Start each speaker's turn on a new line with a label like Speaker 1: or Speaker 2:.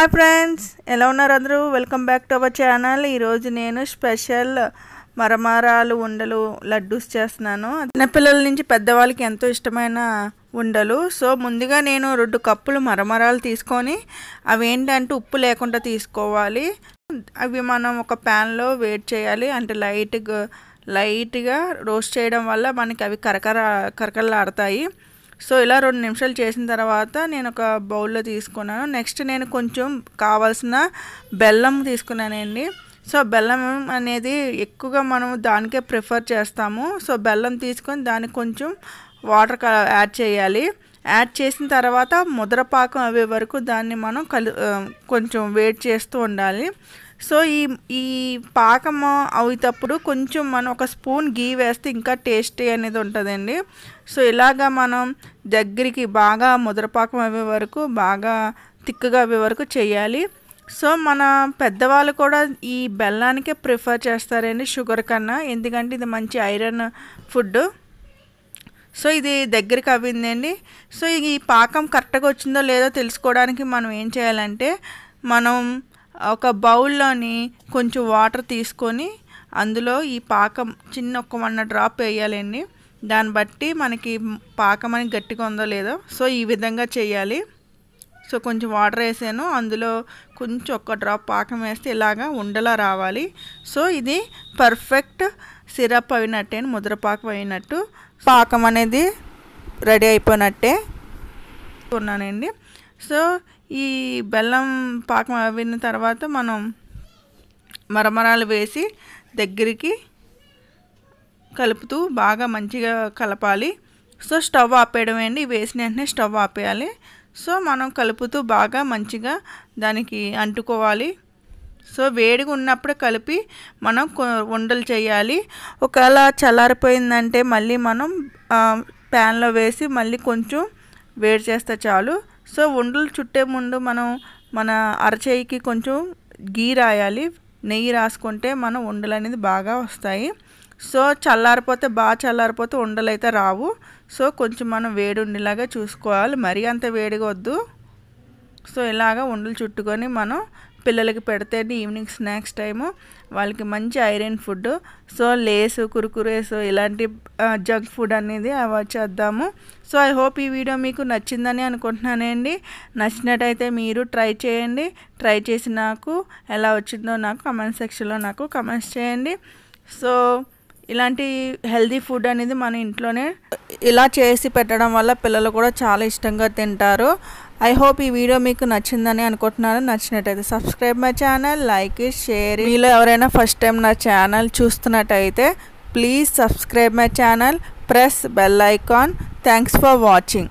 Speaker 1: hi friends ఎలా ఉన్నారు అందరూ welcome back to our channel ఈరోజు నేను స్పెషల్ మరమారాలు ఉండలు లడ్డూస్ చేస్తున్నాను చిన్నపిల్లల నుంచి పెద్దవాళ్ళకి ఎంతో ఇష్టమైన ఉండలు సో ముందుగా నేను రెండు కప్పులు మరమరాలు తీసుకొని అవి ఏంటంటే ఉప్పు లేకుండా తీసుకోవాలి అవి మనం ఒక ప్యాన్లో వెయిట్ చేయాలి అంటే లైట్గా లైట్గా రోస్ట్ చేయడం వల్ల మనకి అవి కరకర కరకరలాడతాయి సో ఇలా రెండు నిమిషాలు చేసిన తర్వాత నేను ఒక బౌల్లో తీసుకున్నాను నెక్స్ట్ నేను కొంచెం కావాల్సిన బెల్లం తీసుకున్నానండి సో బెల్లం అనేది ఎక్కువగా మనం దానికే ప్రిఫర్ చేస్తాము సో బెల్లం తీసుకొని దానికి కొంచెం వాటర్ యాడ్ చేయాలి యాడ్ చేసిన తర్వాత ముద్రపాకం అయ్యే వరకు దాన్ని మనం కలి కొంచెం వెయిట్ చేస్తూ ఉండాలి సో ఈ ఈ పాకము అవుతప్పుడు కొంచెం మనం ఒక స్పూన్ గీ వేస్తే ఇంకా టేస్టీ అనేది ఉంటుందండి సో ఇలాగా మనం దగ్గరికి బాగా ముద్రపాకం అయ్యే వరకు బాగా తిక్కుగా అయ్యే వరకు చేయాలి సో మన పెద్దవాళ్ళు కూడా ఈ బెల్లానికే ప్రిఫర్ చేస్తారండి షుగర్ కన్నా ఎందుకంటే ఇది మంచి ఐరన్ ఫుడ్ సో ఇది దగ్గరికి అవ్విందండి సో ఈ పాకం కరెక్ట్గా వచ్చిందో లేదో తెలుసుకోవడానికి మనం ఏం చేయాలంటే మనం ఒక బౌల్లోని కొంచెం వాటర్ తీసుకొని అందులో ఈ పాకం చిన్న ఒక వన్న డ్రాప్ వేయాలండి దాన్ని బట్టి మనకి పాకం అని గట్టిగా ఉందో లేదో సో ఈ విధంగా చేయాలి సో కొంచెం వాటర్ వేసాను అందులో కొంచెం ఒక్క డ్రాప్ పాకం వేస్తే ఇలాగా ఉండలా రావాలి సో ఇది పర్ఫెక్ట్ సిరప్ అయినట్టే ముద్ర పాకం అయినట్టు పాకం అనేది రెడీ అయిపోయినట్టే ఉన్నానండి సో ఈ బెల్లం పాకం అవిన తర్వాత మనం మరమరాలు వేసి దగ్గరికి కలుపుతూ బాగా మంచిగా కలపాలి సో స్టవ్ ఆపేయడం అండి వేసిన వెంటనే స్టవ్ ఆపేయాలి సో మనం కలుపుతూ బాగా మంచిగా దానికి అంటుకోవాలి సో వేడిగా ఉన్నప్పుడు కలిపి మనం వండలు చేయాలి ఒకవేళ చల్లారిపోయిందంటే మళ్ళీ మనం ప్యాన్లో వేసి మళ్ళీ కొంచెం వేడి చేస్తే చాలు సో ఉండలు చుట్టే ముందు మనం మన అరచేయికి కొంచెం గీ రాయాలి నెయ్యి రాసుకుంటే మన ఉండలు అనేది బాగా వస్తాయి సో చల్లారిపోతే బాగా చల్లారిపోతే ఉండలు అయితే రావు సో కొంచెం మనం వేడి ఉండేలాగా చూసుకోవాలి మరీ అంత వేడిగా వద్దు సో ఇలాగ ఉండలు చుట్టుకొని మనం పిల్లలకి పెడితే ఈవినింగ్ స్నాక్స్ టైము వాళ్ళకి మంచి ఐరన్ ఫుడ్ సో లేస్ కురుకురేస్ ఇలాంటి జంక్ ఫుడ్ అనేది అవాయిడ్ చేద్దాము సో ఐ హోప్ ఈ వీడియో మీకు నచ్చిందని అనుకుంటున్నానండి నచ్చినట్టయితే మీరు ట్రై చేయండి ట్రై చేసి నాకు ఎలా వచ్చిందో నాకు కమెంట్ సెక్షన్లో నాకు కమెంట్స్ చేయండి సో ఇలాంటి హెల్దీ ఫుడ్ అనేది మన ఇంట్లోనే ఇలా చేసి పెట్టడం వల్ల పిల్లలు కూడా చాలా ఇష్టంగా తింటారు ఐ హోప్ ఈ వీడియో మీకు నచ్చిందని అనుకుంటున్నాను నచ్చినట్టయితే subscribe my channel like share మీలో ఎవరైనా ఫస్ట్ టైం నా ఛానల్ చూస్తున్నట్టయితే please subscribe my channel press bell icon thanks for watching